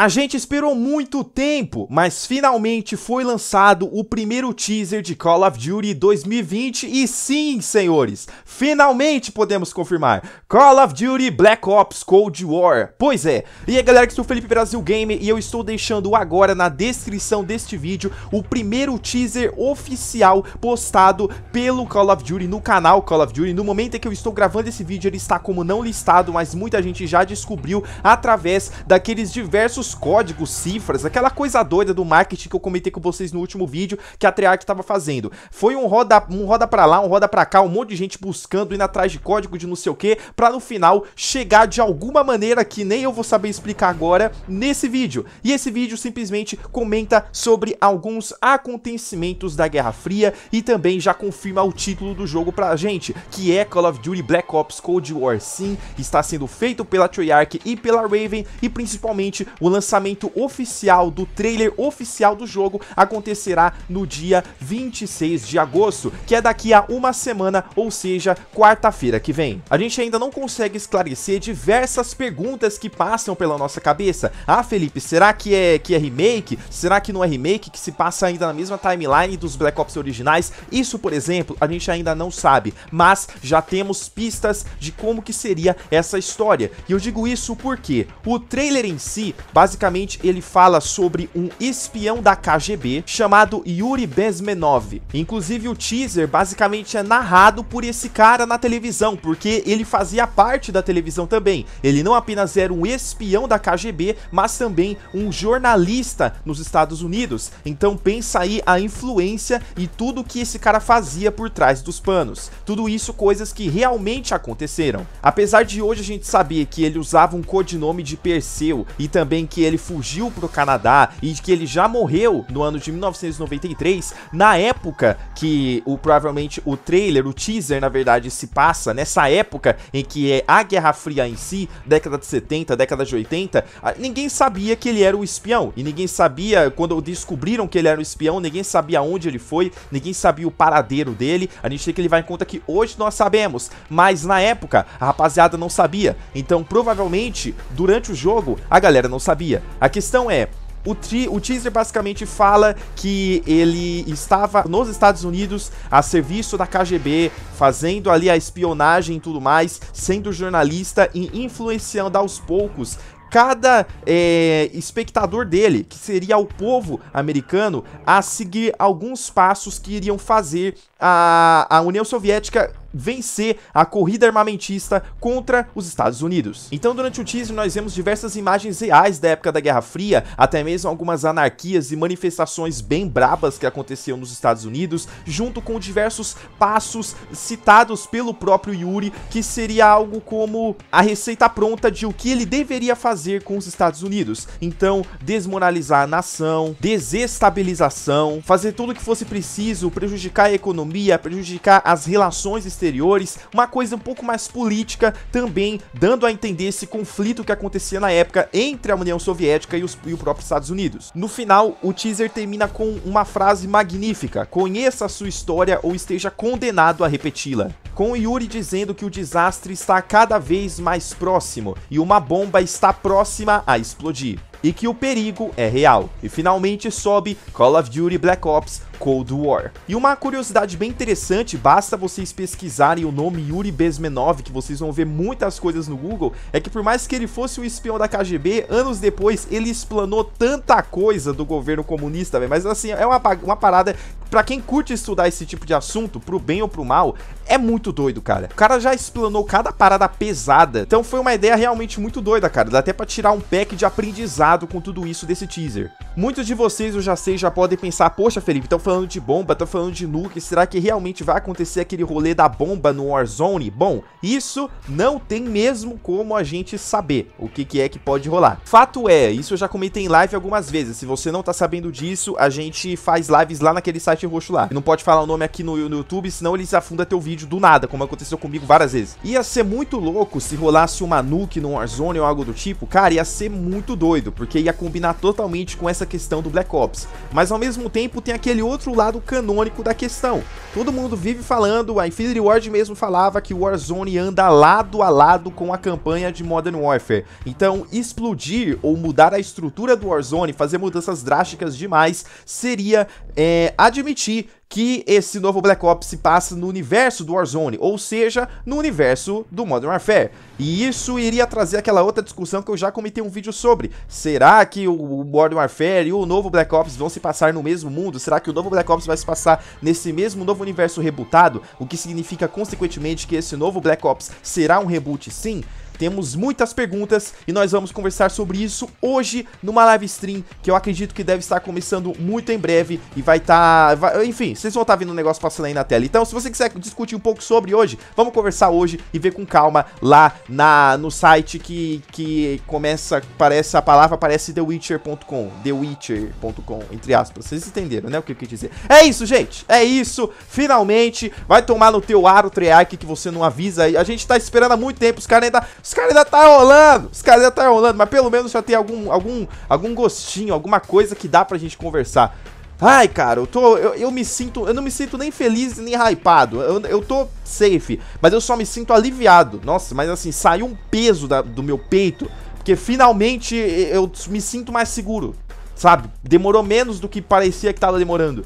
A gente esperou muito tempo, mas finalmente foi lançado o primeiro teaser de Call of Duty 2020 e sim, senhores, finalmente podemos confirmar Call of Duty Black Ops Cold War. Pois é. E aí, galera, que sou o Felipe Brasil Game e eu estou deixando agora na descrição deste vídeo o primeiro teaser oficial postado pelo Call of Duty no canal Call of Duty. No momento em que eu estou gravando esse vídeo, ele está como não listado, mas muita gente já descobriu através daqueles diversos os códigos, cifras, aquela coisa doida do marketing que eu comentei com vocês no último vídeo que a Treyarch estava fazendo. Foi um roda, um roda pra lá, um roda pra cá, um monte de gente buscando, indo atrás de código de não sei o que, pra no final chegar de alguma maneira que nem eu vou saber explicar agora nesse vídeo. E esse vídeo simplesmente comenta sobre alguns acontecimentos da Guerra Fria e também já confirma o título do jogo pra gente, que é Call of Duty Black Ops Cold War. Sim, está sendo feito pela Treyarch e pela Raven e principalmente o lançamento oficial do trailer oficial do jogo acontecerá no dia 26 de agosto, que é daqui a uma semana, ou seja, quarta-feira que vem. A gente ainda não consegue esclarecer diversas perguntas que passam pela nossa cabeça. Ah, Felipe, será que é, que é remake? Será que não é remake que se passa ainda na mesma timeline dos Black Ops originais? Isso, por exemplo, a gente ainda não sabe, mas já temos pistas de como que seria essa história. E eu digo isso porque o trailer em si Basicamente, ele fala sobre um espião da KGB chamado Yuri Bezmenov. Inclusive, o teaser basicamente é narrado por esse cara na televisão, porque ele fazia parte da televisão também. Ele não apenas era um espião da KGB, mas também um jornalista nos Estados Unidos. Então pensa aí a influência e tudo que esse cara fazia por trás dos panos. Tudo isso coisas que realmente aconteceram. Apesar de hoje a gente saber que ele usava um codinome de Perseu e também que ele fugiu para o Canadá e que ele já morreu no ano de 1993, na época que o provavelmente o trailer, o teaser, na verdade, se passa, nessa época em que é a Guerra Fria em si, década de 70, década de 80, ninguém sabia que ele era o espião e ninguém sabia quando descobriram que ele era o espião, ninguém sabia onde ele foi, ninguém sabia o paradeiro dele. A gente tem que levar em conta que hoje nós sabemos, mas na época a rapaziada não sabia. Então, provavelmente, durante o jogo, a galera não sabia sabia. A questão é, o, o, teaser basicamente fala que ele estava nos Estados Unidos a serviço da KGB, fazendo ali a espionagem e tudo mais, sendo jornalista e influenciando aos poucos cada é, espectador dele, que seria o povo americano, a seguir alguns passos que iriam fazer a, a União Soviética vencer a corrida armamentista contra os Estados Unidos. Então, durante o teaser, nós vemos diversas imagens reais da época da Guerra Fria, até mesmo algumas anarquias e manifestações bem brabas que aconteciam nos Estados Unidos, junto com diversos passos citados pelo próprio Yuri, que seria algo como a receita pronta de o que ele deveria fazer com os Estados Unidos. Então, desmoralizar a nação, desestabilização, fazer tudo o que fosse preciso, prejudicar a economia, prejudicar as relações exteriores, uma coisa um pouco mais política também, dando a entender esse conflito que acontecia na época entre a União Soviética e, os, e o próprio Estados Unidos. No final, o teaser termina com uma frase magnífica, conheça a sua história ou esteja condenado a repeti-la. Com Yuri dizendo que o desastre está cada vez mais próximo e uma bomba está próxima a explodir e que o perigo é real. E finalmente sobe Call of Duty Black Ops Cold War. E uma curiosidade bem interessante, basta vocês pesquisarem o nome Yuri Bezmenov, que vocês vão ver muitas coisas no Google, é que por mais que ele fosse um espião da KGB, anos depois ele explanou tanta coisa do governo comunista, véio. mas assim, é uma, uma parada, para quem curte estudar esse tipo de assunto, pro bem ou pro mal, é muito doido, cara. O cara já explanou cada parada pesada, então foi uma ideia realmente muito doida, cara, dá até pra tirar um pack de aprendizado com tudo isso desse teaser. Muitos de vocês, eu já sei, já podem pensar, poxa Felipe, então foi falando de bomba, tô falando de nuke. Será que realmente vai acontecer aquele rolê da bomba no Warzone? Bom, isso não tem mesmo como a gente saber o que, que é que pode rolar. Fato é, isso eu já comentei em live algumas vezes. Se você não tá sabendo disso, a gente faz lives lá naquele site roxo lá. Não pode falar o nome aqui no, no YouTube, senão eles afundam teu vídeo do nada, como aconteceu comigo várias vezes. Ia ser muito louco se rolasse uma nuke no Warzone ou algo do tipo. Cara, ia ser muito doido, porque ia combinar totalmente com essa questão do Black Ops. Mas ao mesmo tempo tem aquele outro outro lado canônico da questão. Todo mundo vive falando, a Infinity Ward mesmo falava que o Warzone anda lado a lado com a campanha de Modern Warfare. Então, explodir ou mudar a estrutura do Warzone, fazer mudanças drásticas demais, seria é, admitir que esse novo Black Ops se passa no universo do Warzone, ou seja, no universo do Modern Warfare. E isso iria trazer aquela outra discussão que eu já comentei um vídeo sobre. Será que o Modern Warfare e o novo Black Ops vão se passar no mesmo mundo? Será que o novo Black Ops vai se passar nesse mesmo novo universo rebootado? O que significa, consequentemente, que esse novo Black Ops será um reboot sim? Temos muitas perguntas e nós vamos conversar sobre isso hoje numa live stream que eu acredito que deve estar começando muito em breve e vai estar... Tá, enfim, vocês vão estar tá vendo o um negócio passando aí na tela. Então, se você quiser discutir um pouco sobre hoje, vamos conversar hoje e ver com calma lá na, no site que, que começa, parece a palavra, parece TheWitcher.com, TheWitcher.com, entre aspas. Vocês entenderam, né, o que eu quis dizer. É isso, gente, é isso. Finalmente, vai tomar no teu ar o Treyarch, que você não avisa. A gente tá esperando há muito tempo, os caras ainda os caras ainda tá rolando, os caras ainda tá rolando, mas pelo menos já tem algum, algum, algum gostinho, alguma coisa que dá pra gente conversar. Ai, cara, eu tô. Eu, eu, me sinto. Eu não me sinto nem feliz nem hypado. Eu, eu tô safe, mas eu só me sinto aliviado. Nossa, mas assim, saiu um peso da, do meu peito. Porque finalmente eu me sinto mais seguro. Sabe? Demorou menos do que parecia que tava demorando.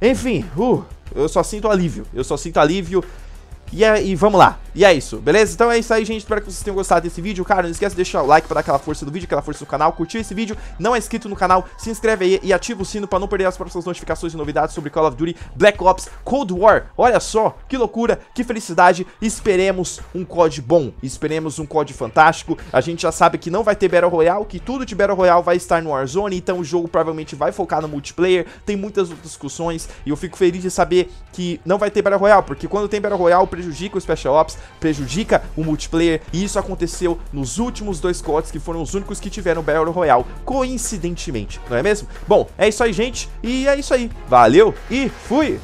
Enfim, uh, eu só sinto alívio. Eu só sinto alívio. E, é, e vamos lá. E é isso, beleza? Então é isso aí, gente. Espero que vocês tenham gostado desse vídeo. Cara, não esquece de deixar o like pra dar aquela força do vídeo, aquela força do canal. Curtiu esse vídeo? Não é inscrito no canal? Se inscreve aí e ativa o sino pra não perder as próximas notificações e novidades sobre Call of Duty, Black Ops, Cold War. Olha só, que loucura, que felicidade. Esperemos um COD bom. Esperemos um COD fantástico. A gente já sabe que não vai ter Battle Royale, que tudo de Battle Royale vai estar no Warzone. Então o jogo provavelmente vai focar no multiplayer. Tem muitas outras discussões e eu fico feliz de saber que não vai ter Battle Royale, porque quando tem Battle Royale prejudica o Special Ops prejudica o multiplayer, e isso aconteceu nos últimos dois cotes que foram os únicos que tiveram Battle Royale, coincidentemente, não é mesmo? Bom, é isso aí, gente, e é isso aí. Valeu e fui!